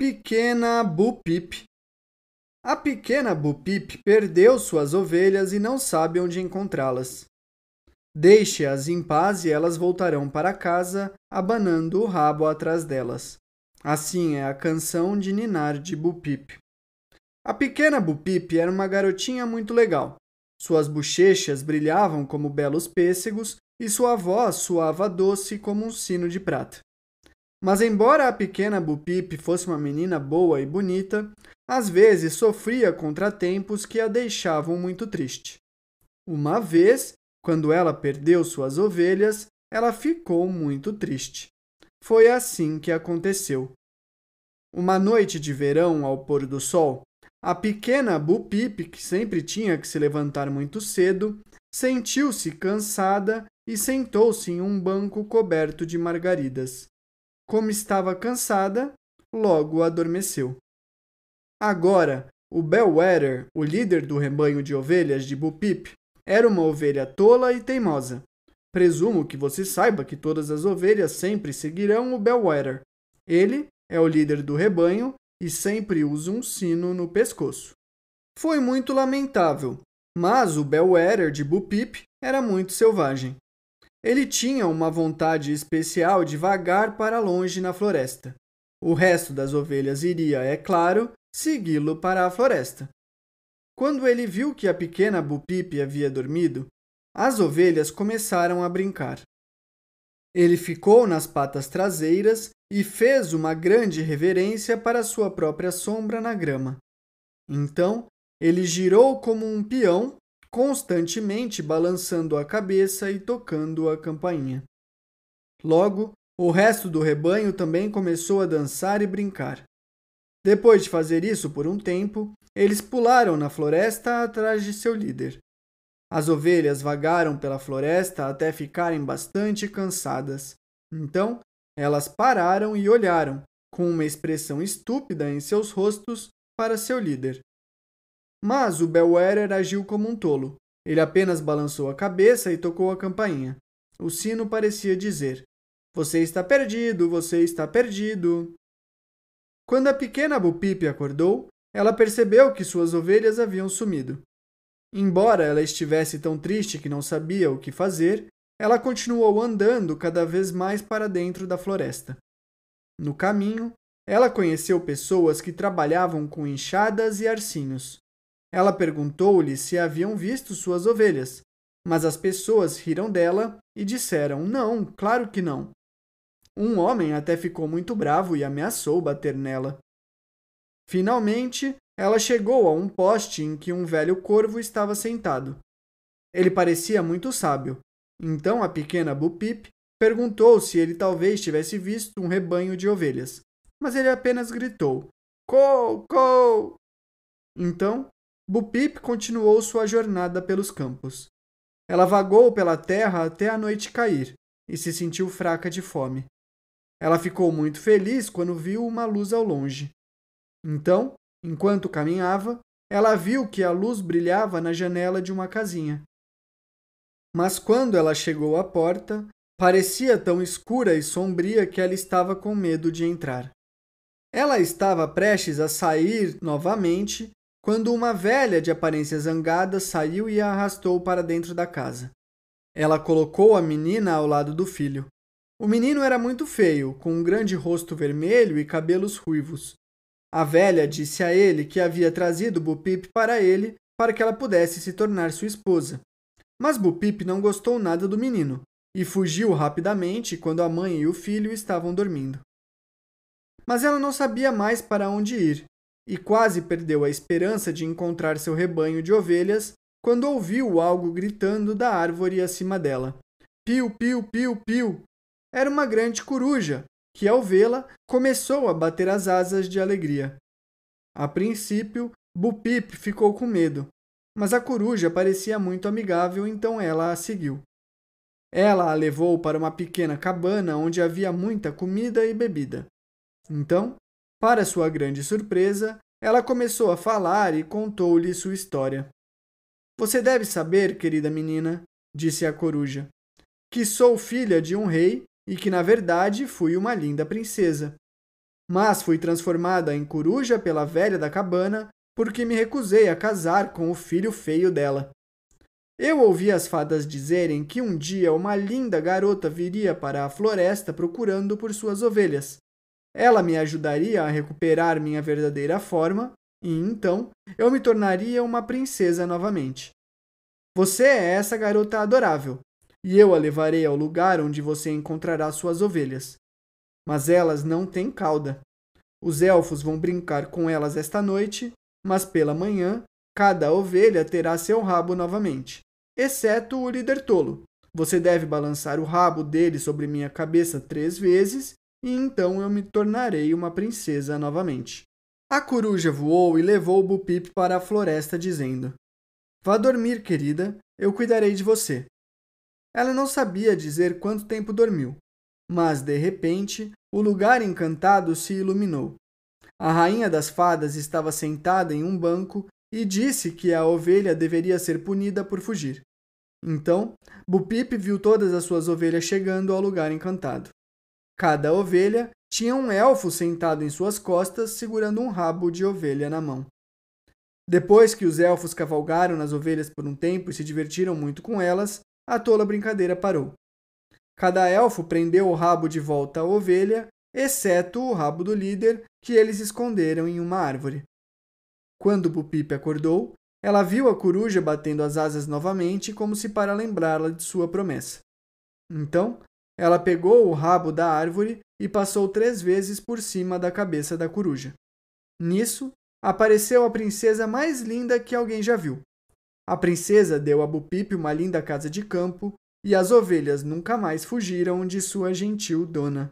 Pequena Bupip. A pequena Bupip perdeu suas ovelhas e não sabe onde encontrá-las. Deixe-as em paz e elas voltarão para casa, abanando o rabo atrás delas. Assim é a canção de Ninar de Bupip. A pequena Bupip era uma garotinha muito legal. Suas bochechas brilhavam como belos pêssegos e sua voz soava doce como um sino de prata. Mas, embora a pequena Bupip fosse uma menina boa e bonita, às vezes sofria contratempos que a deixavam muito triste. Uma vez, quando ela perdeu suas ovelhas, ela ficou muito triste. Foi assim que aconteceu. Uma noite de verão, ao pôr do sol, a pequena Bupip, que sempre tinha que se levantar muito cedo, sentiu-se cansada e sentou-se em um banco coberto de margaridas. Como estava cansada, logo adormeceu. Agora, o Bellwether, o líder do rebanho de ovelhas de Bupip, era uma ovelha tola e teimosa. Presumo que você saiba que todas as ovelhas sempre seguirão o Bellwether. Ele é o líder do rebanho e sempre usa um sino no pescoço. Foi muito lamentável, mas o Bellwether de Bupip era muito selvagem. Ele tinha uma vontade especial de vagar para longe na floresta. O resto das ovelhas iria, é claro, segui-lo para a floresta. Quando ele viu que a pequena Bupipe havia dormido, as ovelhas começaram a brincar. Ele ficou nas patas traseiras e fez uma grande reverência para sua própria sombra na grama. Então, ele girou como um peão constantemente balançando a cabeça e tocando a campainha. Logo, o resto do rebanho também começou a dançar e brincar. Depois de fazer isso por um tempo, eles pularam na floresta atrás de seu líder. As ovelhas vagaram pela floresta até ficarem bastante cansadas. Então, elas pararam e olharam, com uma expressão estúpida em seus rostos, para seu líder. Mas o Bellwether agiu como um tolo. Ele apenas balançou a cabeça e tocou a campainha. O sino parecia dizer: Você está perdido, você está perdido. Quando a pequena Bupipe acordou, ela percebeu que suas ovelhas haviam sumido. Embora ela estivesse tão triste que não sabia o que fazer, ela continuou andando cada vez mais para dentro da floresta. No caminho, ela conheceu pessoas que trabalhavam com enxadas e arcinhos. Ela perguntou-lhe se haviam visto suas ovelhas, mas as pessoas riram dela e disseram: Não, claro que não. Um homem até ficou muito bravo e ameaçou bater nela. Finalmente, ela chegou a um poste em que um velho corvo estava sentado. Ele parecia muito sábio. Então a pequena Bupip perguntou se ele talvez tivesse visto um rebanho de ovelhas, mas ele apenas gritou: Cou, cou! Então Bupip continuou sua jornada pelos campos. Ela vagou pela terra até a noite cair e se sentiu fraca de fome. Ela ficou muito feliz quando viu uma luz ao longe. Então, enquanto caminhava, ela viu que a luz brilhava na janela de uma casinha. Mas quando ela chegou à porta, parecia tão escura e sombria que ela estava com medo de entrar. Ela estava prestes a sair novamente quando uma velha de aparência zangada saiu e a arrastou para dentro da casa. Ela colocou a menina ao lado do filho. O menino era muito feio, com um grande rosto vermelho e cabelos ruivos. A velha disse a ele que havia trazido Bupip para ele para que ela pudesse se tornar sua esposa. Mas Bupip não gostou nada do menino e fugiu rapidamente quando a mãe e o filho estavam dormindo. Mas ela não sabia mais para onde ir e quase perdeu a esperança de encontrar seu rebanho de ovelhas quando ouviu algo gritando da árvore acima dela. Piu, piu, piu, piu! Era uma grande coruja, que ao vê-la começou a bater as asas de alegria. A princípio, Bupip ficou com medo, mas a coruja parecia muito amigável, então ela a seguiu. Ela a levou para uma pequena cabana onde havia muita comida e bebida. Então, para sua grande surpresa, ela começou a falar e contou-lhe sua história. Você deve saber, querida menina, disse a coruja, que sou filha de um rei e que, na verdade, fui uma linda princesa. Mas fui transformada em coruja pela velha da cabana porque me recusei a casar com o filho feio dela. Eu ouvi as fadas dizerem que um dia uma linda garota viria para a floresta procurando por suas ovelhas, ela me ajudaria a recuperar minha verdadeira forma e então eu me tornaria uma princesa novamente. Você é essa garota adorável, e eu a levarei ao lugar onde você encontrará suas ovelhas. Mas elas não têm cauda. Os elfos vão brincar com elas esta noite, mas pela manhã cada ovelha terá seu rabo novamente, exceto o líder tolo. Você deve balançar o rabo dele sobre minha cabeça três vezes e então eu me tornarei uma princesa novamente. A coruja voou e levou o Bupip para a floresta, dizendo: Vá dormir, querida, eu cuidarei de você. Ela não sabia dizer quanto tempo dormiu, mas de repente o lugar encantado se iluminou. A rainha das fadas estava sentada em um banco e disse que a ovelha deveria ser punida por fugir. Então, Bupip viu todas as suas ovelhas chegando ao lugar encantado. Cada ovelha tinha um elfo sentado em suas costas, segurando um rabo de ovelha na mão. Depois que os elfos cavalgaram nas ovelhas por um tempo e se divertiram muito com elas, a tola brincadeira parou. Cada elfo prendeu o rabo de volta à ovelha, exceto o rabo do líder, que eles esconderam em uma árvore. Quando Bupipe acordou, ela viu a coruja batendo as asas novamente, como se para lembrá-la de sua promessa. Então, ela pegou o rabo da árvore e passou três vezes por cima da cabeça da coruja. Nisso, apareceu a princesa mais linda que alguém já viu. A princesa deu a Bupipe uma linda casa de campo, e as ovelhas nunca mais fugiram de sua gentil dona.